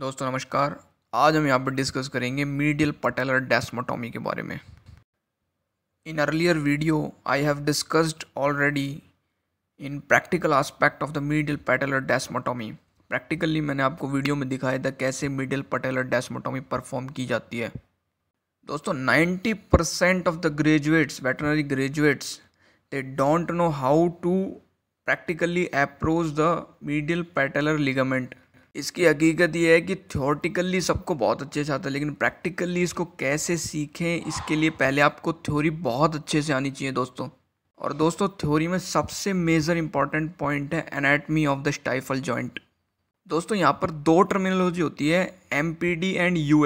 दोस्तों नमस्कार आज हम यहाँ पर डिस्कस करेंगे मीडियल पटेलर डेस्मोटोमी के बारे में in earlier video I have discussed already in practical aspect of the medial patellar desmotomy practically मैंने आपको वीडियो में दिखाया था कैसे मीडियल पटेलर डेस्मोटोमी परफॉर्म की जाती है दोस्तों ninety percent of the graduates veterinary graduates they don't know how to practically approach the medial patellar ligament इसकी हकीकत यह है कि थ्योरेटिकली सबको बहुत अच्छे से आता है लेकिन प्रैक्टिकली इसको कैसे सीखें इसके लिए पहले आपको थ्योरी बहुत अच्छे से आनी चाहिए दोस्तों और दोस्तों थ्योरी में सबसे मेजर इंपॉर्टेंट पॉइंट है anatomy of the stifle joint दोस्तों यहाँ पर दो टर्मिनोलॉजी होती है एम एंड यू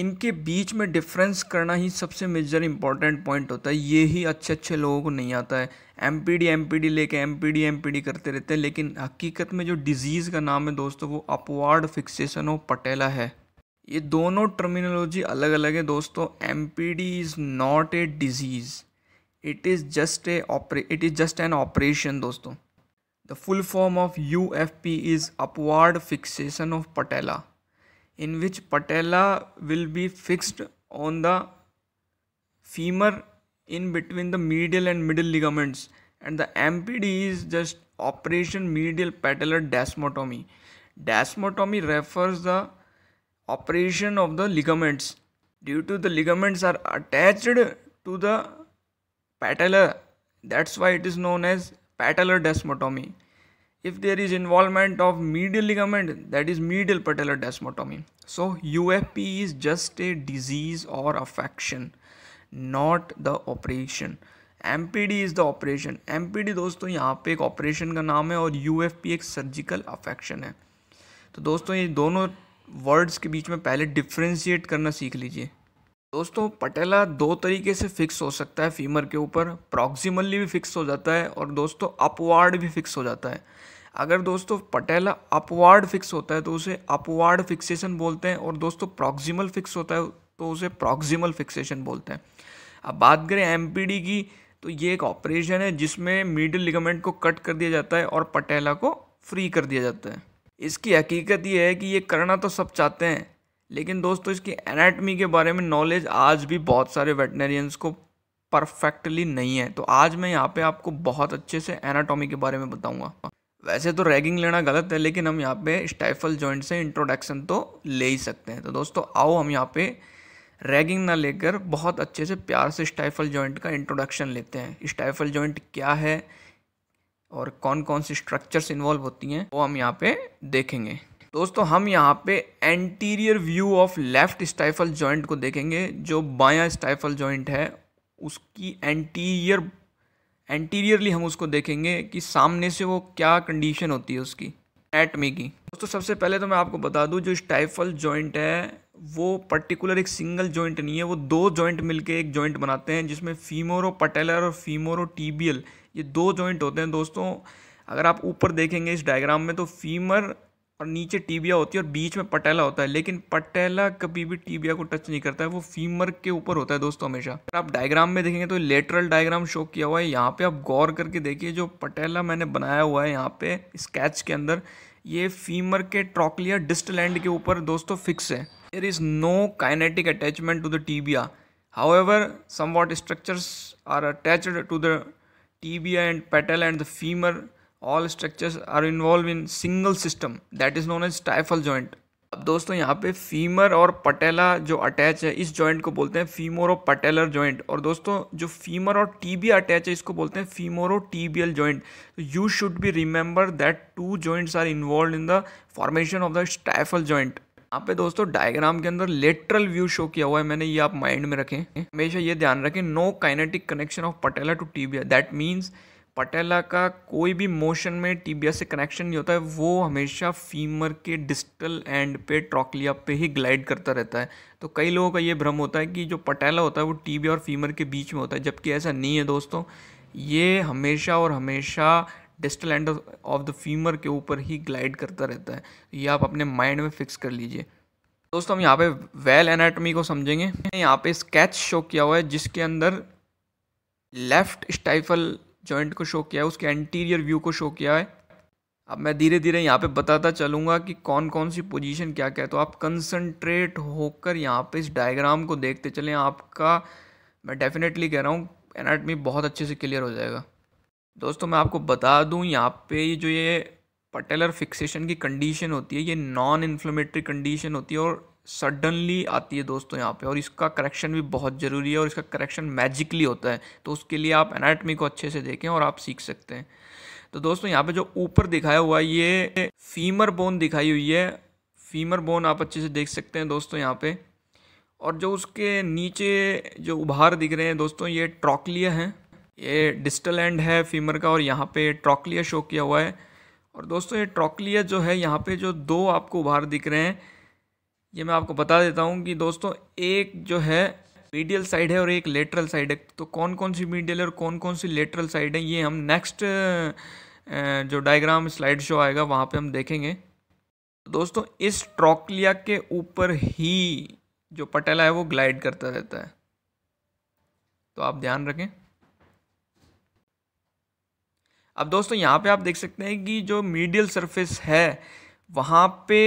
इनके बीच में डिफरेंस करना ही सबसे मेजर इंपॉर्टेंट पॉइंट होता है ये ही अच्छे अच्छे लोगों को नहीं आता है M P D M P D लेके M P D M P D करते रहते हैं लेकिन हकीकत में जो डिजीज़ का नाम है दोस्तों वो अपवार्ड फिक्सेशन ऑफ पटेला है ये दोनों टर्मिनोलॉजी अलग अलग है दोस्तों M P D is not a disease it is just a opera it is just an operation दोस्तों the full form of U F P is upward fixation of patella in which patella will be fixed on the femur in between the medial and middle ligaments and the MPD is just operation medial patellar desmotomy. Desmotomy refers the operation of the ligaments due to the ligaments are attached to the patella that's why it is known as patellar desmotomy. if there is involvement of medial ligament that is medial patellar desmotomy so ufp is just a disease or affection not the operation M is the operation M दोस्तों यहाँ पे एक operation का नाम है और you एक surgical affection है तो दोस्तों ये दोनों वर्ड्स के बीच में पहले डिफ्रेंशिएट करना सीख लीजिए दोस्तों पटेला दो तरीके से फिक्स हो सकता है फीमर के ऊपर प्रॉक्सिमली भी फिक्स हो जाता है और दोस्तों अपवार्ड भी फिक्स हो जाता है अगर दोस्तों पटेला अपवार्ड फिक्स होता है तो उसे अपवार्ड फिक्सेशन बोलते हैं और दोस्तों प्रॉक्सिमल फिक्स होता है तो उसे प्रॉक्सिमल फिक्सेशन बोलते हैं अब बात करें एम की तो ये एक ऑपरेशन है जिसमें मिडिल लिगामेंट को कट कर दिया जाता है और पटेला को फ्री कर दिया जाता है इसकी हकीकत ये है कि ये करना तो सब चाहते हैं लेकिन दोस्तों इसकी एनाटमी के बारे में नॉलेज आज भी बहुत सारे वेटनरियंस को परफेक्टली नहीं है तो आज मैं यहाँ पे आपको बहुत अच्छे से एनाटॉमी के बारे में बताऊँगा वैसे तो रैगिंग लेना गलत है लेकिन हम यहाँ पे स्टाइफल जॉइंट से इंट्रोडक्शन तो ले ही सकते हैं तो दोस्तों आओ हम यहाँ पे रैगिंग ना लेकर बहुत अच्छे से प्यार से स्टाइफल जॉइंट का इंट्रोडक्शन लेते हैं स्टाइफल जॉइंट क्या है और कौन कौन सी स्ट्रक्चर्स इन्वॉल्व होती हैं वो हम यहाँ पे देखेंगे दोस्तों हम यहाँ पे anterior view of left stifle joint को देखेंगे जो बायां स्टाइफल जॉइंट है उसकी एंटीरियर एंटीरियरली हम उसको देखेंगे कि सामने से वो क्या कंडीशन होती है उसकी एटमी की दोस्तों सबसे पहले तो मैं आपको बता दूं जो स्टाइफल जॉइंट है वो पर्टिकुलर एक सिंगल जॉइंट नहीं है वो दो जॉइंट मिलके एक जॉइंट बनाते हैं जिसमें फीमोरो पटेलर और फीमोरो टीबियल ये दो जॉइंट होते हैं दोस्तों अगर आप ऊपर देखेंगे इस डायग्राम में तो फीमर और नीचे टीबिया होती है और बीच में पटेला होता है लेकिन पटेला कभी भी टीबिया को टच नहीं करता है वो फीमर के ऊपर होता है दोस्तों हमेशा अगर आप डायग्राम में देखेंगे तो लेटरल डायग्राम शो किया हुआ है यहाँ पे आप गौर करके देखिए जो पटेला मैंने बनाया हुआ है यहाँ पे स्केच के अंदर ये फीमर के ट्रॉकलिया डिस्ट लैंड के ऊपर दोस्तों फिक्स है there is no kinetic attachment to the tibia some what structures are attach to the tibia and patella and the femur all structures are involve in single system that is known as stifle joint अब दोस्तों यहाँ पे femur और पटेला जो attach है इस joint को बोलते हैं फीमोरो पटेलर जॉइंट और दोस्तों जो फीमर और टीबिया अटैच है इसको बोलते हैं femoro tibial joint you should be remember that two joints are involve in the formation of the stifle joint यहाँ पे दोस्तों डायग्राम के अंदर लेटरल व्यू शो किया हुआ है मैंने ये आप माइंड में रखें हमेशा ये ध्यान रखें no kinetic connection of patella to tibia that means patella का कोई भी मोशन में टीबिया से कनेक्शन नहीं होता है वो हमेशा फीमर के डिस्टल एंड पे ट्रॉकलिया पे ही ग्लाइड करता रहता है तो कई लोगों का ये भ्रम होता है कि जो पटेला होता है वो टीबिया और फीमर के बीच में होता है जबकि ऐसा नहीं है दोस्तों ये हमेशा और हमेशा distal end of the femur के ऊपर ही ग्लाइड करता रहता है ये आप अपने माइंड में फिक्स कर लीजिए दोस्तों हम यहाँ पे वेल एनाटमी को समझेंगे यहाँ पे स्केच शो किया हुआ है जिसके अंदर लेफ्ट स्टाइफल जॉइंट को शो किया है उसके एंटीरियर व्यू को शो किया है अब मैं धीरे धीरे यहाँ पे बताता चलूँगा कि कौन कौन सी पोजीशन क्या क्या है तो आप कंसंट्रेट होकर यहाँ पे इस डायग्राम को देखते चलें आपका मैं डेफिनेटली कह रहा हूँ एनाटमी बहुत अच्छे से क्लियर हो जाएगा दोस्तों मैं आपको बता दूँ यहाँ पे जो ये पटेलर फिक्सेशन की कंडीशन होती है ये नॉन इन्फ्लेमेटरी कंडीशन होती है और सडनली आती है दोस्तों यहाँ पे और इसका करेक्शन भी बहुत ज़रूरी है और इसका करेक्शन मैजिकली होता है तो उसके लिए आप एनाटमी को अच्छे से देखें और आप सीख सकते हैं तो दोस्तों यहाँ पे जो ऊपर दिखाया हुआ है ये फीमर बोन दिखाई हुई है फीमर बोन आप अच्छे से देख सकते हैं दोस्तों यहाँ पे और जो उसके नीचे जो उभार दिख रहे हैं दोस्तों ये ट्रॉकलिया हैं ये डिस्टल एंड है फीमर का और यहाँ पे ट्रॉकलिया शो किया हुआ है और दोस्तों ये ट्रॉकलिया जो है यहाँ पे जो दो आपको उभार दिख रहे हैं ये मैं आपको बता देता हूँ कि दोस्तों एक जो है मीडियल साइड है और एक लेटरल साइड है तो कौन कौन सी मीडियल और कौन कौन सी लेटरल साइड है ये हम नेक्स्ट जो डायग्राम स्लाइड शो आएगा वहाँ पे हम देखेंगे तो दोस्तों इस ट्रॉकलिया के ऊपर ही जो पटेला है वो ग्लाइड करता रहता है तो आप ध्यान रखें अब दोस्तों यहाँ पे आप देख सकते हैं कि जो मीडियल सरफेस है वहाँ पे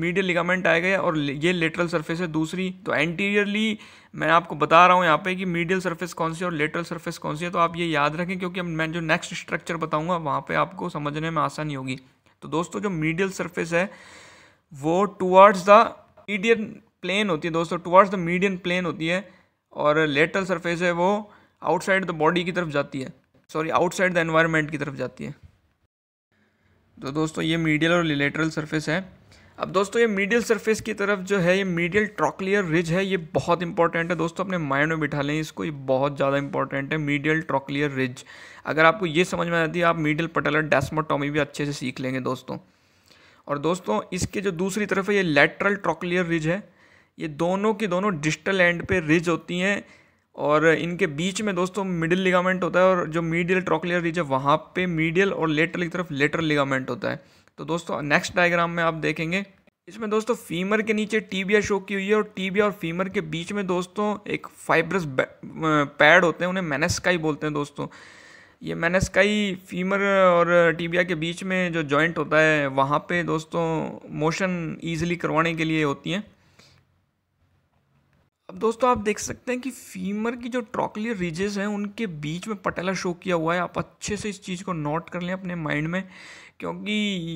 मीडियल लिगामेंट आएगा और ये लेटरल सरफेस है दूसरी तो एंटीरियरली मैं आपको बता रहा हूँ यहाँ पे कि मीडियल सरफेस कौन सी और लेटरल सरफेस कौन सी है तो आप ये याद रखें क्योंकि मैं जो नेक्स्ट स्ट्रक्चर बताऊँगा वहाँ पर आपको समझने में आसानी होगी तो दोस्तों जो मीडियल सर्फेस है वो टुवर्ड्स द मीडियन प्लेन होती है दोस्तों टूवर्ड्स द मीडियन प्लेन होती है और लेटरल सर्फेस है वो आउटसाइड द बॉडी की तरफ जाती है सॉरी आउटसाइड द एनवायरनमेंट की तरफ जाती है तो दोस्तों ये मीडियल और लेटरल सरफेस है अब दोस्तों ये मीडियल सरफेस की तरफ जो है ये मीडियल ट्रॉकलियर रिज है ये बहुत इंपॉर्टेंट है दोस्तों अपने माइंड में बिठा लें इसको ये बहुत ज़्यादा इंपॉर्टेंट है मीडियल ट्रॉकलियर रिज अगर आपको ये समझ में आती है आप मीडियल पटेलर डेस्मोटॉमी भी अच्छे से सीख लेंगे दोस्तों और दोस्तों इसके जो दूसरी तरफ है ये लेटरल ट्रॉकलियर रिज है ये दोनों की दोनों डिजिटल एंड पे रिज होती हैं और इनके बीच में दोस्तों मिडिल लिगामेंट होता है और जो मीडियल ट्रॉकलियर रिज है वहाँ पे मीडियल और लेटरल की तरफ लेटरल लिगामेंट होता है तो दोस्तों नेक्स्ट डायग्राम में आप देखेंगे इसमें दोस्तों फीमर के नीचे टीबिया शो की हुई है और टीबिया और फीमर के बीच में दोस्तों एक फाइब्रस पैड होते हैं उन्हें मैनेस्काई बोलते हैं दोस्तों ये मैनेस्काई फीमर और टीबिया के बीच में जो जॉइंट होता है वहाँ पे दोस्तों मोशन ईजिली करवाने के लिए होती हैं अब दोस्तों आप देख सकते हैं कि फीमर की जो ट्रॉकलियर रीजेस हैं उनके बीच में पटेला शो किया हुआ है आप अच्छे से इस चीज़ को नोट कर लें अपने माइंड में क्योंकि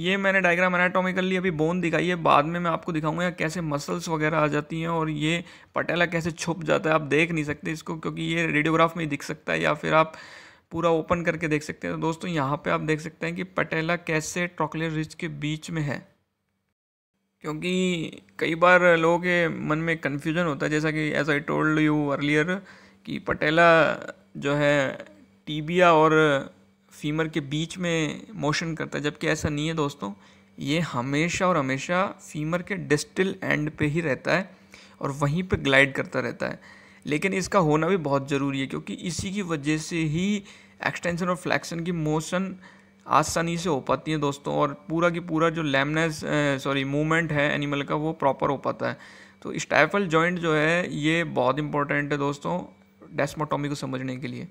ये मैंने डायग्राम एनाटोमिकली अभी बोन दिखाई है बाद में मैं आपको दिखाऊंगा कैसे मसल्स वगैरह आ जाती हैं और ये पटेला कैसे छुप जाता है आप देख नहीं सकते इसको क्योंकि ये रेडियोग्राफ में ही दिख सकता है या फिर आप पूरा ओपन करके देख सकते हैं तो दोस्तों यहाँ पर आप देख सकते हैं कि पटेला कैसे ट्रॉकलेट रिज के बीच में है क्योंकि कई बार लोगों के मन में कन्फ्यूजन होता है जैसा कि as I told you earlier कि पटेला जो है टीबिया और फीमर के बीच में मोशन करता है जबकि ऐसा नहीं है दोस्तों ये हमेशा और हमेशा फीमर के डिस्टिल एंड पे ही रहता है और वहीं पे ग्लाइड करता रहता है लेकिन इसका होना भी बहुत ज़रूरी है क्योंकि इसी की वजह से ही एक्सटेंशन और फ्लैक्शन की मोशन आसानी से हो पाती है दोस्तों और पूरा की पूरा जो लेमनेस सॉरी मूवमेंट है एनिमल का वो प्रॉपर हो पाता है तो स्टाइफल जॉइंट जो है ये बहुत इंपॉर्टेंट है दोस्तों डेस्मोटोमी को समझने के लिए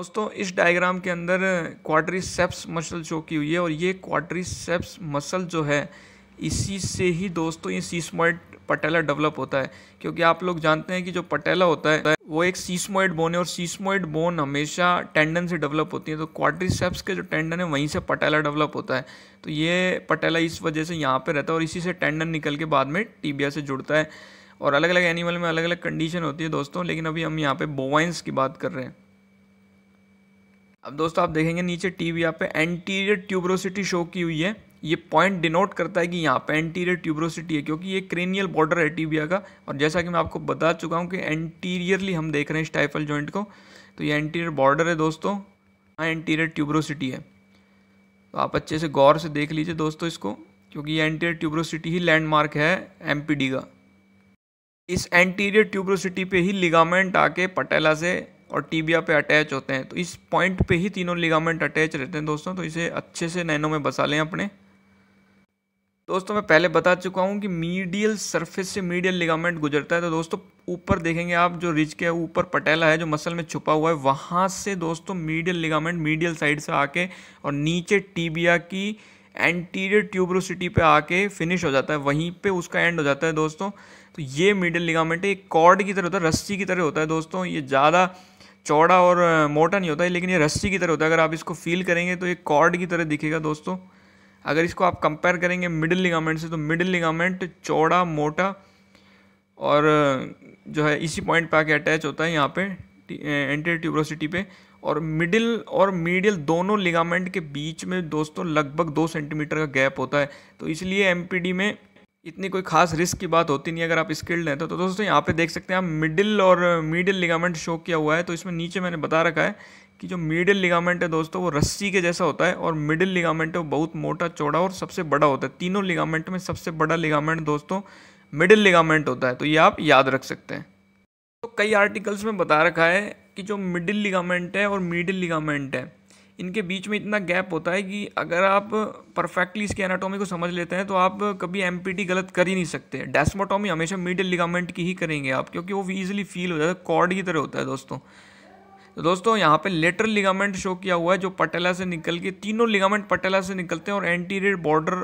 दोस्तों इस डायग्राम के अंदर सेप्स मसल शो की हुई है और ये सेप्स मसल जो है इसी से ही दोस्तों ये सीस्मोइड पटेला डेवलप होता है क्योंकि आप लोग जानते हैं कि जो पटेला होता है वो एक सीस्मोइड बोन है और सीस्मोइड बोन हमेशा टेंडन से डेवलप होती है तो सेप्स के जो टेंडन है वहीं से पटेला डेवलप होता है तो ये पटेला इस वजह से यहाँ पर रहता है और इसी से टेंडन निकल के बाद में टीबिया से जुड़ता है और अलग अलग एनिमल में अलग अलग कंडीशन होती है दोस्तों लेकिन अभी हम यहाँ पर बोवाइंस की बात कर रहे हैं अब दोस्तों आप देखेंगे नीचे टीब यहाँ पे एंटीरियर ट्यूब्रोसिटी शो की हुई है ये पॉइंट डिनोट करता है कि यहाँ पे एंटीरियर ट्यूब्रोसिटी है क्योंकि ये क्रेनियल बॉर्डर है टीबिया का और जैसा कि मैं आपको बता चुका हूँ कि एंटीरियरली हम देख रहे हैं स्टाइफल जॉइंट को तो ये एंटीरियर बॉर्डर है दोस्तों हाँ एंटीरियर ट्यूब्रोसिटी है तो आप अच्छे से गौर से देख लीजिए दोस्तों इसको क्योंकि ये एंटीरियर ट्यूब्रोसिटी ही लैंडमार्क है एम का इस एंटीरियर ट्यूब्रोसिटी पर ही लिगामेंट आके पटेला से और टीबिया पे अटैच होते हैं तो इस पॉइंट पे ही तीनों लिगामेंट अटैच रहते हैं दोस्तों तो इसे अच्छे से नैनो में बसा लें अपने दोस्तों मैं पहले बता चुका हूँ कि मीडियल सरफेस से मीडियल लिगामेंट गुजरता है तो दोस्तों ऊपर देखेंगे आप जो रिज के ऊपर पटेला है जो मसल में छुपा हुआ है वहाँ से दोस्तों मीडियल लिगामेंट मीडियल साइड से आके और नीचे टीबिया की एंटीरियर ट्यूब्रोसिटी पे आके फिनिश हो जाता है वहीं पे उसका एंड हो जाता है दोस्तों तो ये मीडियल लिगामेंट एक कॉर्ड की तरह होता है रस्सी की तरह होता है दोस्तों ये ज़्यादा चौड़ा और मोटा नहीं होता है लेकिन ये रस्सी की तरह होता है अगर आप इसको फील करेंगे तो ये कॉर्ड की तरह दिखेगा दोस्तों अगर इसको आप कंपेयर करेंगे मिडिल लिगामेंट से तो मिडिल लिगामेंट चौड़ा मोटा और जो है इसी पॉइंट पर आके अटैच होता है यहाँ पे एंटी ट्यूब्रोसिटी पे और मिडिल और मीडियल दोनों लिगामेंट के बीच में दोस्तों लगभग दो सेंटीमीटर का गैप होता है तो इसलिए एम में इतनी कोई खास रिस्क की बात होती नहीं अगर आप स्किल्ड हैं तो तो दोस्तों यहाँ पे देख सकते हैं आप मिडिल और मीडियल लिगामेंट शो किया हुआ है तो इसमें नीचे मैंने बता रखा है कि जो मिडिल लिगामेंट है दोस्तों वो रस्सी के जैसा होता है और मिडिल लिगामेंट है वो बहुत मोटा चौड़ा और सबसे बड़ा होता है तीनों लिगामेंट में सबसे बड़ा लिगामेंट दोस्तों मिडिल लिगामेंट होता है तो ये आप याद रख सकते हैं तो कई आर्टिकल्स में बता रखा है कि जो मिडिल लिगामेंट है और मीडिल लिगामेंट है इनके बीच में इतना गैप होता है कि अगर आप परफेक्टली इसके एनाटॉमी को समझ लेते हैं तो आप कभी एम गलत कर ही नहीं सकते डेस्मोटॉमी हमेशा मिडिल लिगामेंट की ही करेंगे आप क्योंकि वो ईजिली फील हो जाता है कॉर्ड की तरह होता है दोस्तों तो दोस्तों यहाँ पे लेटर लिगामेंट शो किया हुआ है जो पटेला से निकल के तीनों लिगामेंट पटेला से निकलते हैं और एंटीरियर बॉर्डर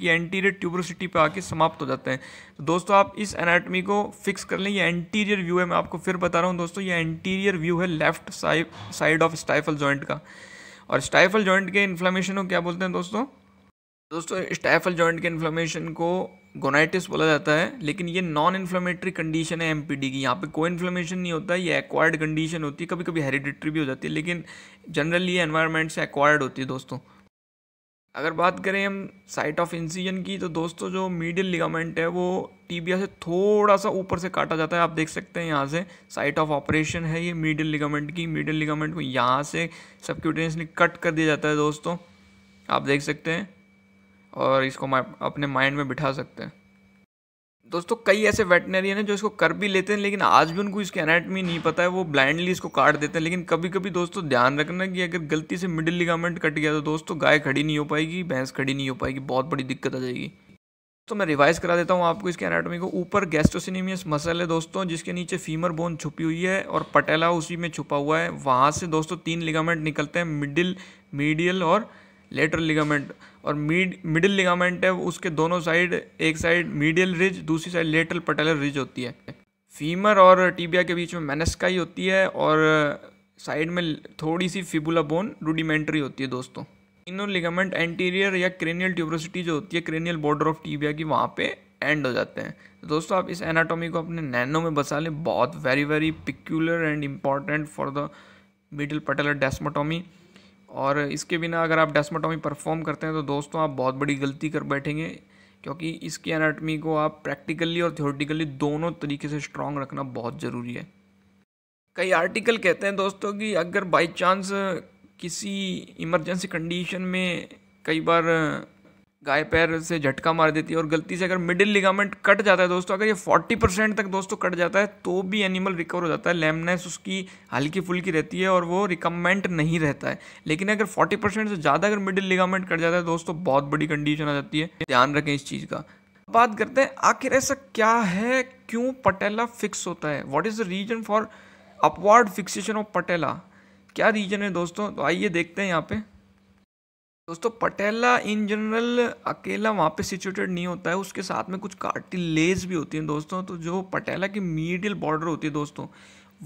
की एंटीरियर ट्यूबरोसिटी पे आके समाप्त हो जाते हैं तो दोस्तों आप इस एनाटॉमी को फिक्स कर लें ये एंटीरियर व्यू है मैं आपको फिर बता रहा हूँ दोस्तों ये एंटीरियर व्यू है left side of stifle joint का और स्टाइफल जॉइंट के इन्फ्लामेशन को क्या बोलते हैं दोस्तों दोस्तों स्टाइफल जॉइंट के इन्फ्लामेशन को गोनाइटिस बोला जाता है लेकिन ये नॉन इन्फ्लामेटरी कंडीशन है एमपीडी की यहाँ पे कोई इन्फ्लामेशन नहीं होता ये एक्वायर्ड कंडीशन होती है कभी कभी हेरिडिटरी भी हो जाती है लेकिन जनरली ये एनवायरमेंट से एक्वायर्ड होती है दोस्तों अगर बात करें हम साइट ऑफ इंसिजन की तो दोस्तों जो मीडियल लिगामेंट है वो टीबिया से थोड़ा सा ऊपर से काटा जाता है आप देख सकते हैं यहाँ से साइट ऑफ ऑपरेशन है ये मीडियल लिगामेंट की मीडियल लिगामेंट को यहाँ से सबक्यूटेनियसली कट कर दिया जाता है दोस्तों आप देख सकते हैं और इसको अपने माइंड में बिठा सकते हैं दोस्तों कई ऐसे वेटनरियन हैं जो इसको कर भी लेते हैं लेकिन आज भी उनको इसके एनाटमी नहीं पता है वो ब्लाइंडली इसको काट देते हैं लेकिन कभी कभी दोस्तों ध्यान रखना कि अगर गलती से मिडिल लिगामेंट कट गया तो दोस्तों गाय खड़ी नहीं हो पाएगी भैंस खड़ी नहीं हो पाएगी बहुत बड़ी दिक्कत आ जाएगी तो मैं रिवाइज करा देता हूँ आपको इसके एनाटॉमी को ऊपर गैस्ट्रोसिनीमियस मसल है दोस्तों जिसके नीचे फीमर बोन छुपी हुई है और पटेला उसी में छुपा हुआ है वहाँ से दोस्तों तीन लिगामेंट निकलते हैं मिडिल मीडियल और लेटरल लिगामेंट और मीड मिडिल लिगामेंट है उसके दोनों साइड एक साइड मीडियल रिज दूसरी साइड लेटरल पटेलर रिज होती है फीमर और टीबिया के बीच में ही होती है और साइड में थोड़ी सी फिबुला बोन रूडिमेंट्री होती है दोस्तों तीनों लिगामेंट एंटीरियर या क्रेनियल ट्यूब्रोसिटी जो होती है क्रेनियल बॉर्डर ऑफ टीबिया की वहाँ पे एंड हो जाते हैं तो दोस्तों आप इस एनाटॉमी को अपने नैनो में बसा लें बहुत very very peculiar and important for the middle patellar desmotomy और इसके बिना अगर आप डेस्माटोमी परफॉर्म करते हैं तो दोस्तों आप बहुत बड़ी गलती कर बैठेंगे क्योंकि इसकी एनाटमी को आप प्रैक्टिकली और थियोरटिकली दोनों तरीके से स्ट्रांग रखना बहुत ज़रूरी है कई आर्टिकल कहते हैं दोस्तों कि अगर बाई चांस किसी इमरजेंसी कंडीशन में कई बार गाय पैर से झटका मार देती है और गलती से अगर मिडिल लिगामेंट कट जाता है दोस्तों अगर ये फोर्टी परसेंट तक दोस्तों कट जाता है तो भी एनिमल रिकवर हो जाता है लेमनेस उसकी हल्की फुल्की रहती है और वो रिकमेंट नहीं रहता है लेकिन अगर फोर्टी परसेंट से ज़्यादा अगर मिडिल लिगामेंट कट जाता है दोस्तों बहुत बड़ी कंडीशन आ जाती है ध्यान रखें इस चीज़ का बात करते हैं आखिर ऐसा क्या है क्यों पटेला फिक्स होता है what is the reason for upward fixation of patella क्या रीजन है दोस्तों तो आइए देखते हैं यहाँ पर दोस्तों पटेला इन जनरल अकेला वहाँ पे सिचुएटेड नहीं होता है उसके साथ में कुछ कार्टिलेज भी होती हैं दोस्तों तो जो पटेला की मीडियल बॉर्डर होती है दोस्तों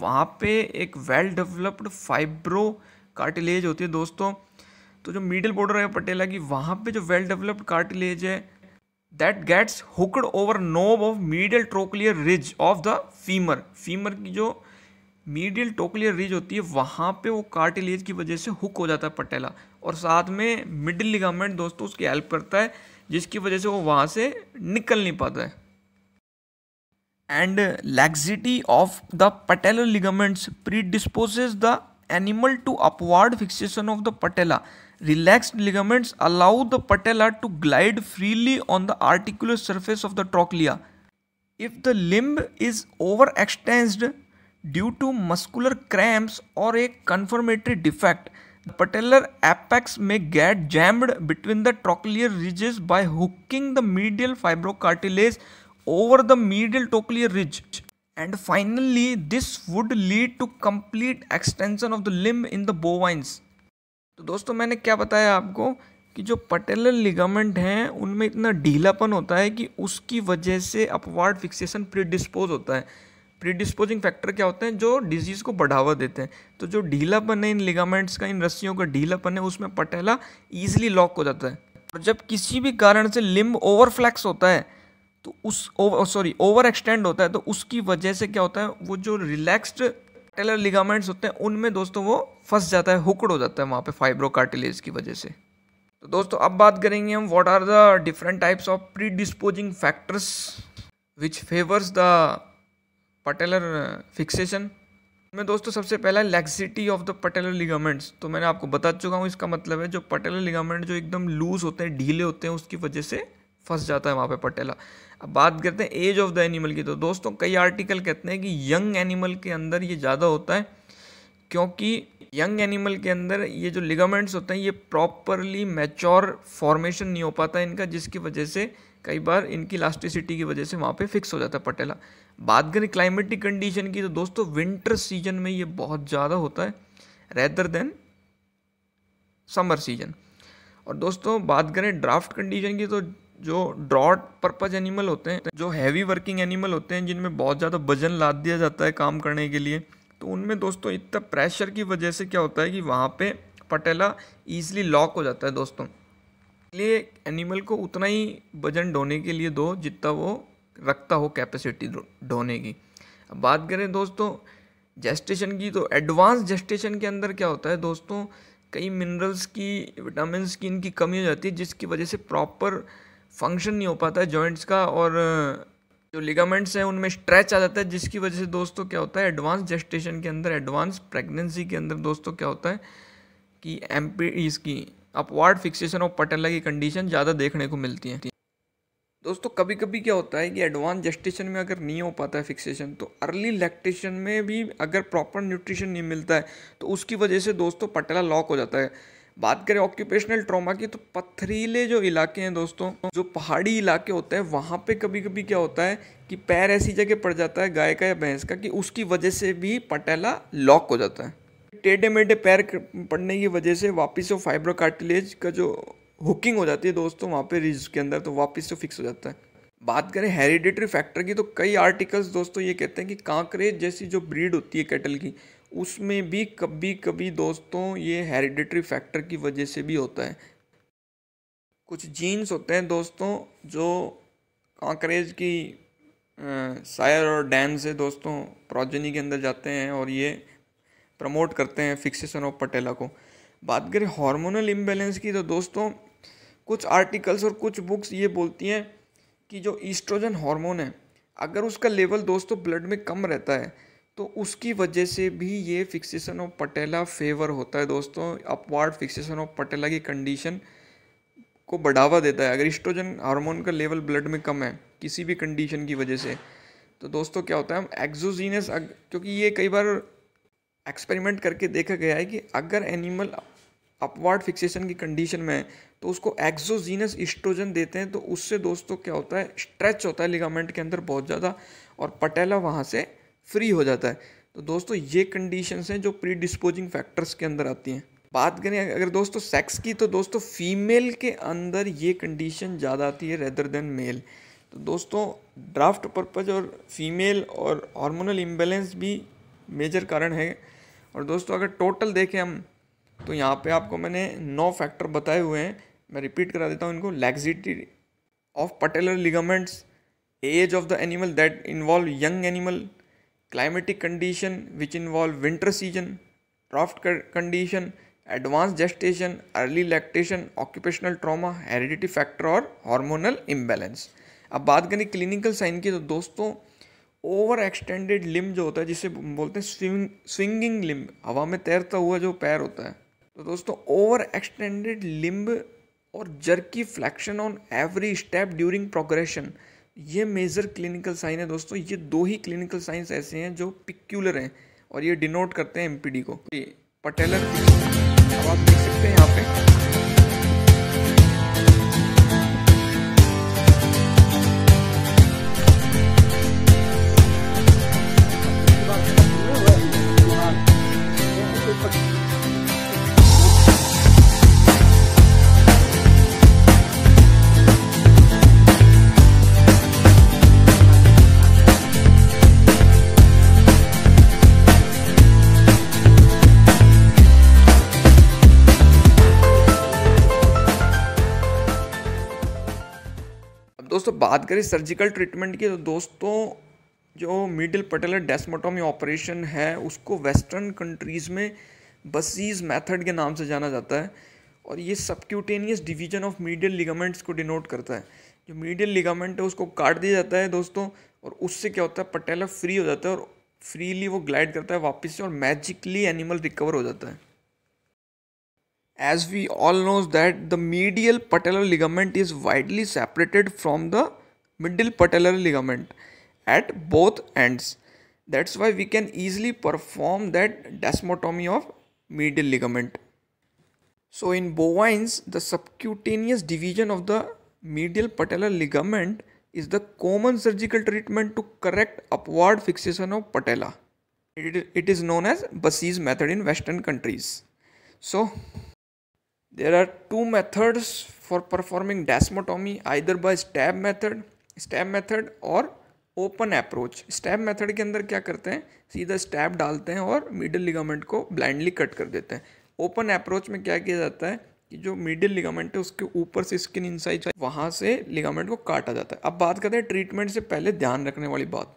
वहाँ पे एक वेल डेवलप्ड फाइब्रो कार्टिलेज होती है दोस्तों तो जो मीडियल बॉर्डर है पटेला की वहाँ पे जो वेल डेवलप्ड कार्टिलेज है that gets hooked over knob of medial trochlear ridge of the femur femur की जो मीडियल टोकलियर रिज होती है वहाँ पे वो कार्टिलेज की वजह से हुक हो जाता है पटेला और साथ में मिडिल लिगामेंट दोस्तों उसकी हेल्प करता है जिसकी वजह से वो वहाँ से निकल नहीं पाता है and laxity of the patellar ligaments disposes the animal to upward fixation of the patella ligaments allow the patella to glide freely on the articular surface of the the if the limb is over extended due to muscular cramps और एक conformatory defect patellar apex में get jammed between the trochlear ridges by hooking the medial fibrocartilage over the medial trochlear ridge and finally this would lead to complete extension of the limb in the bovines तो दोस्तों मैंने क्या बताया आपको कि जो patellar ligament हैं उनमें इतना ढीलापन होता है कि उसकी वजह से अपवार्ड फिक्सेशन प्रीडिस्पोज होता है प्रीडिस्पोजिंग फैक्टर क्या होते हैं जो डिजीज़ को बढ़ावा देते हैं तो जो ढीलापन है इन लिगामेंट्स का इन रस्सियों का ढीलापन है उसमें पटेला ईजिली लॉक हो जाता है और जब किसी भी कारण से लिम्ब ओवर फ्लैक्स होता है तो उस सॉरी ओवर एक्सटेंड होता है तो उसकी वजह से क्या होता है वो जो रिलैक्स्ड पटेलर लिगामेंट्स होते हैं उनमें दोस्तों वो फंस जाता है हुकड़ हो जाता है वहाँ पे कार्टिलेज की वजह से तो दोस्तों अब बात करेंगे हम what are the different types of predisposing factors which favours the patellar fixation में दोस्तों सबसे पहला laxity of the patellar ligaments तो मैंने आपको बता चुका हूँ इसका मतलब है जो पटेलर लिगामेंट जो एकदम लूज होते हैं ढीले होते हैं उसकी वजह से फंस जाता है वहाँ पे पटेला अब बात करते हैं एज ऑफ द एनिमल की तो दोस्तों कई आर्टिकल कहते हैं कि यंग एनिमल के अंदर ये ज़्यादा होता है क्योंकि यंग एनिमल के अंदर ये जो लिगामेंट्स होते हैं ये प्रॉपरली मैच्योर फॉर्मेशन नहीं हो पाता इनका जिसकी वजह से कई बार इनकी इलास्टिसिटी की वजह से वहाँ पे फिक्स हो जाता है पटेला बात करें क्लाइमेटिक कंडीशन की तो दोस्तों विंटर सीजन में ये बहुत ज़्यादा होता है रेदर देन समर सीजन और दोस्तों बात करें ड्राफ्ट कंडीशन की तो जो ड्रॉट पर्पज एनिमल होते हैं जो हैवी वर्किंग एनिमल होते हैं जिनमें बहुत ज़्यादा वजन लाद दिया जाता है काम करने के लिए तो उनमें दोस्तों इतना प्रेशर की वजह से क्या होता है कि वहाँ पे पटेला ईजिली लॉक हो जाता है दोस्तों इसलिए एनिमल को उतना ही वजन ढोने के लिए दो जितना वो रखता हो कैपेसिटी ढोने की अब बात करें दोस्तों जेस्टेशन की तो एडवांस जेस्टेशन के अंदर क्या होता है दोस्तों कई मिनरल्स की विटामिन की इनकी कमी हो जाती है जिसकी वजह से प्रॉपर फंक्शन नहीं हो पाता है जॉइंट्स का और जो लिगामेंट्स हैं उनमें स्ट्रेच आ जाता है जिसकी वजह से दोस्तों क्या होता है एडवांस जेस्टेशन के अंदर एडवांस प्रेगनेंसी के अंदर दोस्तों क्या होता है कि एम इसकी अपवार्ड फिक्सेशन और पटेला की कंडीशन ज़्यादा देखने को मिलती है दोस्तों कभी कभी क्या होता है कि एडवांस जेस्टेशन में अगर नहीं हो पाता है फिक्सेशन तो अर्ली लैक्टेशन में भी अगर प्रॉपर न्यूट्रिशन नहीं मिलता है तो उसकी वजह से दोस्तों पटेला लॉक हो जाता है बात करें ऑक्यूपेशनल ट्रॉमा की तो पथरीले जो इलाके हैं दोस्तों जो पहाड़ी इलाके होते हैं वहाँ पे कभी कभी क्या होता है कि पैर ऐसी जगह पड़ जाता है गाय का या भैंस का कि उसकी वजह से भी पटेला लॉक हो जाता है टेढ़े मेढ़े पैर पड़ने की वजह से वापस वो कार्टिलेज का जो हुकिंग हो जाती है दोस्तों वहाँ पे रिज के अंदर तो वापस से तो फिक्स हो जाता है बात करें हेरिडिटरी फैक्टर की तो कई आर्टिकल्स दोस्तों ये कहते हैं कि कांकरेज जैसी जो ब्रीड होती है कैटल की उसमें भी कभी कभी दोस्तों ये हेरिडिटरी फैक्टर की वजह से भी होता है कुछ जीन्स होते हैं दोस्तों जो कांकरेज की सायर और डैन से दोस्तों प्रोजनी के अंदर जाते हैं और ये प्रमोट करते हैं फिक्सेशन ऑफ पटेला को बात करें हार्मोनल इम्बेलेंस की तो दोस्तों कुछ आर्टिकल्स और कुछ बुक्स ये बोलती हैं कि जो ईस्ट्रोजन हार्मोन है अगर उसका लेवल दोस्तों ब्लड में कम रहता है तो उसकी वजह से भी ये फिक्सेशन ऑफ पटेला फेवर होता है दोस्तों अपवार्ड फिक्सेशन ऑफ पटेला की कंडीशन को बढ़ावा देता है अगर ईस्ट्रोजन हार्मोन का लेवल ब्लड में कम है किसी भी कंडीशन की वजह से तो दोस्तों क्या होता है हम एक्जोजीनस क्योंकि ये कई बार एक्सपेरिमेंट करके देखा गया है कि अगर एनिमल अपवार्ड फिक्सेशन की कंडीशन में है तो उसको एक्सोजीनस इस्ट्रोजन देते हैं तो उससे दोस्तों क्या होता है स्ट्रेच होता है लिगामेंट के अंदर बहुत ज़्यादा और पटेला वहाँ से फ्री हो जाता है तो दोस्तों ये कंडीशंस हैं जो प्री डिस्पोजिंग फैक्टर्स के अंदर आती हैं बात करें अगर दोस्तों सेक्स की तो दोस्तों फीमेल के अंदर ये कंडीशन ज़्यादा आती है रेदर देन मेल तो दोस्तों ड्राफ्ट पर्पज और फीमेल और हार्मोनल इम्बेलेंस भी मेजर कारण है और दोस्तों अगर टोटल देखें हम तो यहाँ पे आपको मैंने नौ फैक्टर बताए हुए हैं मैं रिपीट करा देता हूँ इनको laxity of patellar ligaments age of the animal that involve young animal climatic condition which involve winter season draft condition advance gestation early lactation occupational trauma heredity factor और हार्मोनल इम्बैलेंस अब बात करें clinical sign की तो दोस्तों over extended limb जो होता है जिसे बोलते हैं स्विंग स्विंगिंग लिम्ब हवा में तैरता हुआ जो पैर होता है तो दोस्तों ओवर एक्सटेंडेड लिम्ब और jerky flexion on every step during progression ये मेजर क्लिनिकल साइन है दोस्तों ये दो ही क्लिनिकल साइंस ऐसे हैं जो पिक्यूलर हैं और ये डिनोट करते हैं एमपीडी को ये पटेलर आप देख सकते हैं यहाँ पे बात करें सर्जिकल ट्रीटमेंट की तो दोस्तों जो मिडिल पटेलर डेस्मोटोमी ऑपरेशन है उसको वेस्टर्न कंट्रीज़ में बसीज मेथड के नाम से जाना जाता है और ये subcutaneous division of medial ligaments को डिनोट करता है जो मीडियल लिगामेंट है उसको काट दिया जाता है दोस्तों और उससे क्या होता है पटेला फ्री हो जाता है और फ्रीली वो ग्लाइड करता है वापस से और मैजिकली एनिमल रिकवर हो जाता है as we all know that the medial patellar ligament is widely separated from the middle patellar ligament at both ends that's why we can easily perform that desmotomy of medial ligament so in bovines the subcutaneous division of the medial patellar ligament is the common surgical treatment to correct upward fixation of patella it is known as Bassi's method in western countries so There are two methods for performing desmotomy either by stab method, stab method और open approach stab method के अंदर क्या करते हैं सीधा stab डालते हैं और मिडिल लिगामेंट को ब्लाइंडली कट कर देते हैं ओपन अप्रोच में क्या किया जाता है कि जो मिडिल लिगामेंट है उसके ऊपर से स्किन इनसाइड वहाँ से लिगामेंट को काटा जाता है अब बात करते हैं ट्रीटमेंट से पहले ध्यान रखने वाली बात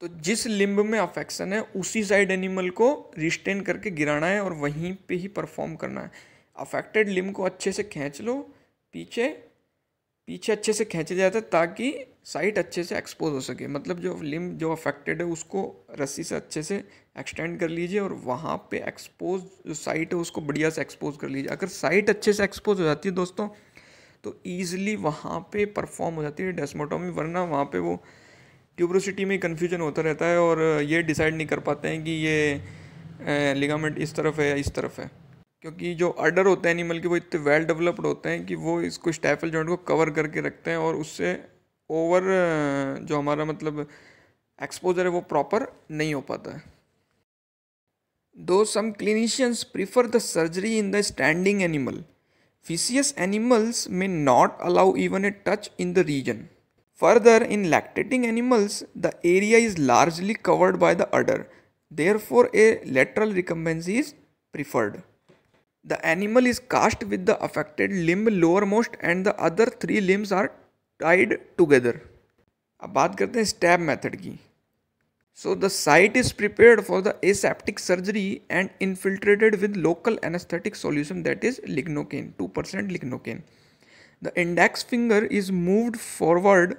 तो जिस लिम्ब में अफेक्शन है उसी साइड एनिमल को रिस्टेन करके गिराना है और वहीं पे ही परफॉर्म करना है अफेक्टेड लिम को अच्छे से खींच लो पीछे पीछे अच्छे से खींचे जाता है ताकि साइट अच्छे से एक्सपोज हो सके मतलब जो लिम जो अफेक्टेड है उसको रस्सी से अच्छे से एक्सटेंड कर लीजिए और वहाँ पे एक्सपोज जो साइट है उसको बढ़िया से एक्सपोज कर लीजिए अगर साइट अच्छे से एक्सपोज हो जाती है दोस्तों तो ईजिली वहाँ पे परफॉर्म हो जाती है डेस्मोटोमी वरना वहाँ पे वो ट्यूब्रोसिटी में कन्फ्यूजन होता रहता है और ये डिसाइड नहीं कर पाते हैं कि ये लिगामेंट इस तरफ है या इस तरफ है क्योंकि जो अर्डर होते हैं एनिमल के वो इतने वेल डेवलप्ड होते हैं कि वो इसको स्टैफल जॉइंट को कवर करके रखते हैं और उससे ओवर जो हमारा मतलब एक्सपोजर है वो प्रॉपर नहीं हो पाता है दो some clinicians prefer the surgery in the standing animal फीसियस एनिमल्स में not allow even a touch in the region further in lactating animals the area is largely covered by the udder therefore a lateral recumbency is preferred The animal is cast with the affected limb lowermost and the other three limbs are tied together. अब बात करते हैं stab method की so the site is prepared for the aseptic surgery and infiltrated with local anaesthetic solution that is lignocaine two percent lignocaine the index finger is moved forward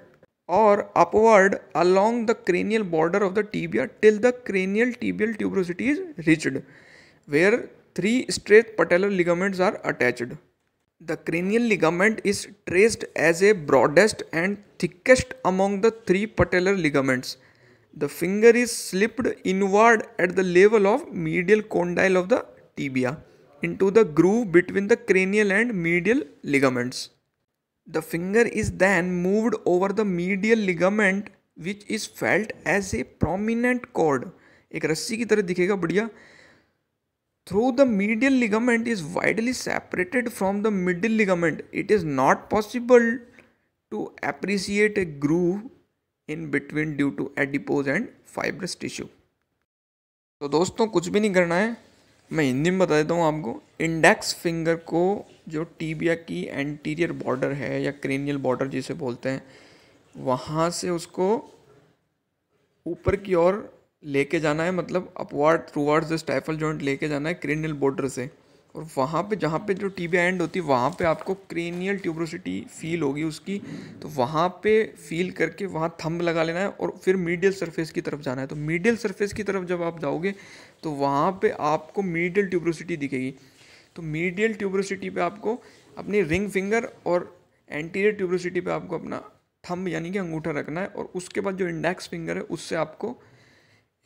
or upward along the cranial border of the tibia till the cranial tibial tuberosity is reached where three straight patellar ligaments are attached the cranial ligament is traced as a broadest and thickest among the three patellar ligaments the finger is slipped inward at the level of medial condyle of the tibia into the groove between the cranial and medial ligaments the finger is then moved over the medial ligament which is felt as a prominent cord एक रस्सी की तरह दिखेगा बढ़िया through the medial ligament is widely separated from the middle ligament, it is not possible to appreciate a groove in between due to adipose and fibrous tissue. तो दोस्तों कुछ भी नहीं करना है मैं हिंदी में बता देता हूँ आपको इंडेक्स फिंगर को जो टीबिया की एंटीरियर बॉर्डर है या क्रेनियल बॉर्डर जिसे बोलते हैं वहाँ से उसको ऊपर की ओर लेके जाना है मतलब अपवार्ड थ्रूवर्ड्स स्टाइफल जॉइंट लेके जाना है क्रेनियल बॉर्डर से और वहाँ पे जहाँ पे जो टीबिया एंड होती है वहाँ पे आपको क्रेनियल ट्यूब्रोसिटी फील होगी उसकी तो वहाँ पे फील करके वहाँ थंब लगा लेना है और फिर मीडियल सरफेस की तरफ जाना है तो मीडियल सरफेस की तरफ जब आप जाओगे तो वहाँ पे आपको मीडियल ट्यूब्रोसिटी दिखेगी तो मीडियल ट्यूब्रोसिटी पे आपको अपनी रिंग फिंगर और एंटीरियर ट्यूब्रोसिटी पे आपको अपना थंब यानी कि अंगूठा रखना है और उसके बाद जो इंडेक्स फिंगर है उससे आपको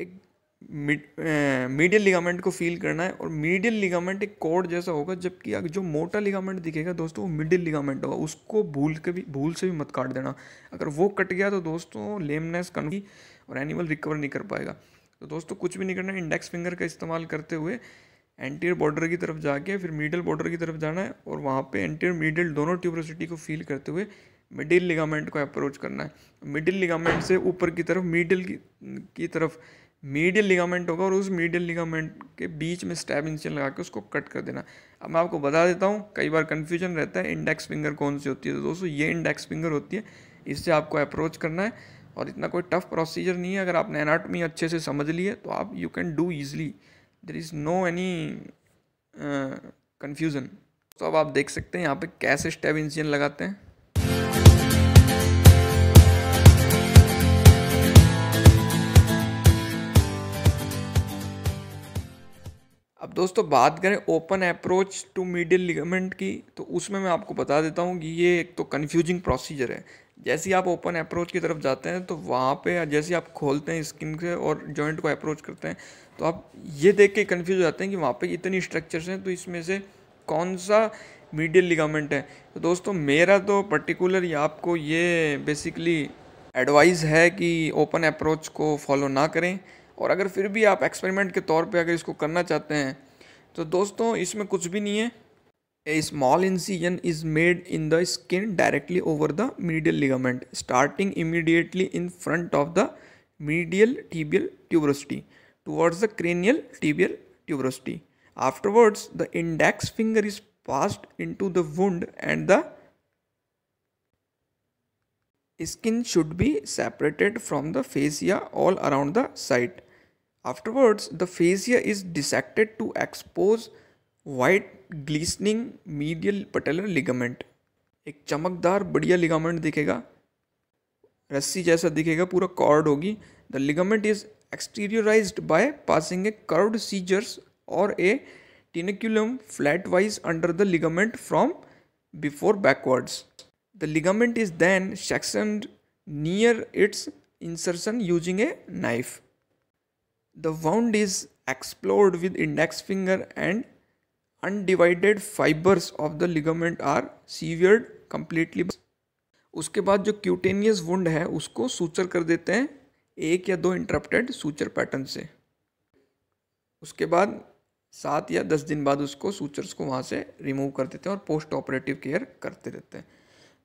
एक मीडियल लिगामेंट को फील करना है और मीडियल लिगामेंट एक कोड जैसा होगा जबकि जो मोटा लिगामेंट दिखेगा दोस्तों वो मिडिल लिगामेंट होगा उसको भूल के भी भूल से भी मत काट देना अगर वो कट गया तो दोस्तों लेमनेस कन्वी और एनिमल रिकवर नहीं कर पाएगा तो दोस्तों कुछ भी नहीं करना इंडेक्स फिंगर का इस्तेमाल करते हुए एंटीरियर बॉर्डर की तरफ जाके फिर मिडल बॉर्डर की तरफ जाना है और वहाँ पे एंटीरियर मिडिल दोनों ट्यूब्रोसिटी को फील करते हुए मिडिल लिगामेंट को अप्रोच करना है मिडिल लिगामेंट से ऊपर की तरफ मिडिल की, की तरफ मीडियल लिगामेंट होगा और उस मीडियल लिगामेंट के बीच में स्टैब इंसियन लगा के उसको कट कर देना अब मैं आपको बता देता हूँ कई बार कन्फ्यूजन रहता है इंडेक्स फिंगर कौन सी होती है तो दोस्तों ये इंडेक्स फिंगर होती है इससे आपको अप्रोच करना है और इतना कोई टफ प्रोसीजर नहीं है अगर आपने एनाटमी अच्छे से समझ ली है तो आप you can do easily there is no any confusion तो अब आप देख सकते हैं यहाँ पे कैसे स्टेब इंसियन लगाते हैं अब दोस्तों बात करें open approach to medial ligament की तो उसमें मैं आपको बता देता हूँ कि ये एक तो कन्फ्यूजिंग प्रोसीजर है जैसे ही आप ओपन अप्रोच की तरफ जाते हैं तो वहाँ पे जैसे आप खोलते हैं स्किन से और जॉइंट को अप्रोच करते हैं तो आप ये देख के कन्फ्यूज हो जाते हैं कि वहाँ पे इतनी स्ट्रक्चर्स हैं तो इसमें से कौन सा मीडियल लिगामेंट है तो दोस्तों मेरा तो पर्टिकुलर आपको ये बेसिकली एडवाइस है कि ओपन अप्रोच को फॉलो ना करें और अगर फिर भी आप एक्सपेरिमेंट के तौर पे अगर इसको करना चाहते हैं तो दोस्तों इसमें कुछ भी नहीं है a small incision is made in the skin directly over the medial ligament starting immediately in front of the medial tibial tuberosity towards the cranial tibial tuberosity afterwards the index finger is passed into the wound and the skin should be separated from the fascia all around the site Afterwards, the fascia is dissected to expose white glistening medial patellar ligament एक चमकदार बढ़िया ligament दिखेगा रस्सी जैसा दिखेगा पूरा cord होगी the ligament is exteriorise by passing a curved scissors और a tenaculum flat wise under the ligament from before backwards the ligament is then section near its insertion using a knife The wound is explored with index finger and undivided fibres of the ligament are severed completely उसके बाद जो cutaneous wound है उसको suture कर देते हैं एक या दो इंटरप्टेड सूचर पैटर्न से उसके बाद सात या दस दिन बाद उसको सूचर्स को वहाँ से रिमूव कर देते हैं और पोस्ट ऑपरेटिव केयर करते रहते हैं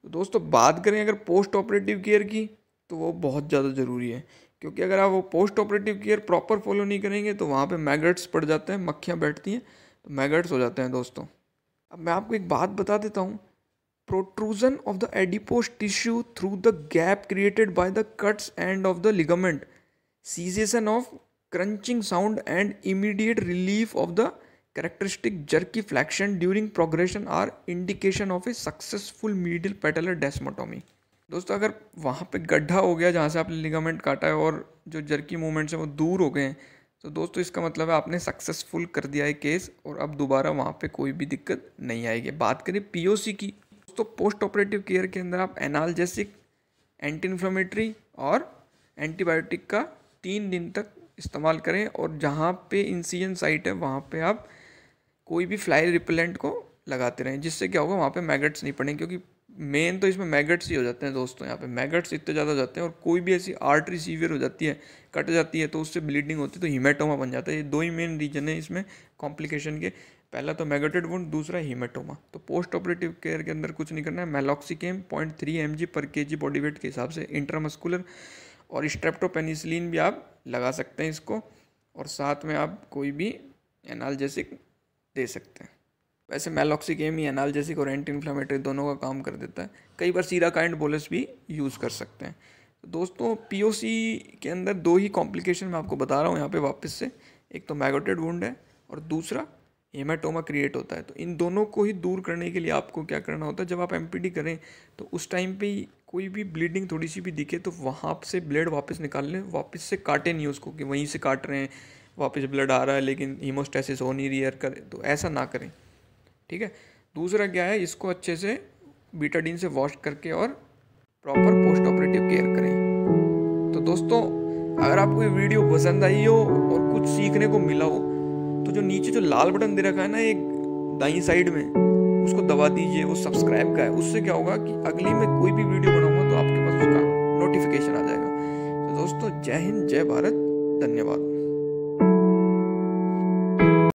तो दोस्तों बात करें अगर पोस्ट ऑपरेटिव केयर की तो वो बहुत ज़्यादा ज़रूरी है क्योंकि अगर आप वो post operative care proper follow नहीं करेंगे तो वहाँ पे मैगट्स पड़ जाते हैं मक्खियाँ बैठती हैं तो मैगट्स हो जाते हैं दोस्तों अब मैं आपको एक बात बता देता हूँ protrusion of the adipose tissue through the gap created by the cuts end of the ligament cessation of crunching sound and immediate relief of the characteristic jerky flexion during progression are indication of a successful medial patellar desmotomy दोस्तों अगर वहाँ पे गड्ढा हो गया जहाँ से आपने लिगामेंट काटा है और जो जर्की मूवमेंट्स हैं वो दूर हो गए हैं तो दोस्तों इसका मतलब है आपने सक्सेसफुल कर दिया है केस और अब दोबारा वहाँ पे कोई भी दिक्कत नहीं आएगी बात करें पीओसी की दोस्तों पोस्ट ऑपरेटिव केयर के अंदर आप एनालजेसिक एंटी इन्फ्लामेटरी और एंटीबायोटिक का तीन दिन तक इस्तेमाल करें और जहाँ पे इंसीजन साइट है वहाँ पे आप कोई भी फ्लाई रिपेलेंट को लगाते रहें जिससे क्या होगा वहाँ पे मैगट्स नहीं पड़ेंगे क्योंकि मेन तो इसमें मैगट्स ही हो जाते हैं दोस्तों यहाँ पे मैगट्स इतने ज़्यादा हो जाते हैं और कोई भी ऐसी आर्टरी सीवियर हो जाती है कट जाती है तो उससे ब्लीडिंग होती है तो हीमेटोमा बन जाता है ये दो ही मेन रीजन है इसमें कॉम्प्लिकेशन के पहला तो मैगटेड वुंड दूसरा हीमेटोमा तो पोस्ट ऑपरेटिव केयर के अंदर कुछ नहीं करना है meloxicam point three M G per K जी बॉडी वेट के हिसाब से इंट्रामस्कुलर और स्ट्रेप्टोपेनिसलिन भी आप लगा सकते हैं इसको और साथ में आप कोई भी एनालजेसिक दे सकते हैं वैसे मेलॉक्सिकेम ही एनालजेसिक और एंटी इन्फ्लामेटरी दोनों का काम कर देता है कई बार सीरा काइंड बोलस भी यूज़ कर सकते हैं तो दोस्तों पीओसी के अंदर दो ही कॉम्प्लिकेशन मैं आपको बता रहा हूँ यहाँ पे वापस से एक तो मैगोटेड वुंड है और दूसरा हेमाटोमा क्रिएट होता है तो इन दोनों को ही दूर करने के लिए आपको क्या करना होता है जब आप एम करें तो उस टाइम पर कोई भी ब्लीडिंग थोड़ी सी भी दिखे तो वहाँ से ब्लड वापस निकाल लें वापस से काटे नहीं उसको कि वहीं से काट रहे हैं वापस ब्लड आ रहा है लेकिन हीमोस्टेसिस हो नहीं रही है तो ऐसा ना करें ठीक है दूसरा क्या है इसको अच्छे से बीटाडीन से वॉश करके और प्रॉपर पोस्ट ऑपरेटिव केयर करें तो दोस्तों अगर आपको ये वीडियो पसंद आई हो और कुछ सीखने को मिला हो तो जो नीचे जो लाल बटन दे रखा है ना एक दाई साइड में उसको दबा दीजिए वो सब्सक्राइब का है उससे क्या होगा कि अगली में कोई भी वीडियो बनाऊंगा तो आपके पास उसका नोटिफिकेशन आ जाएगा तो दोस्तों जय हिंद जय भारत धन्यवाद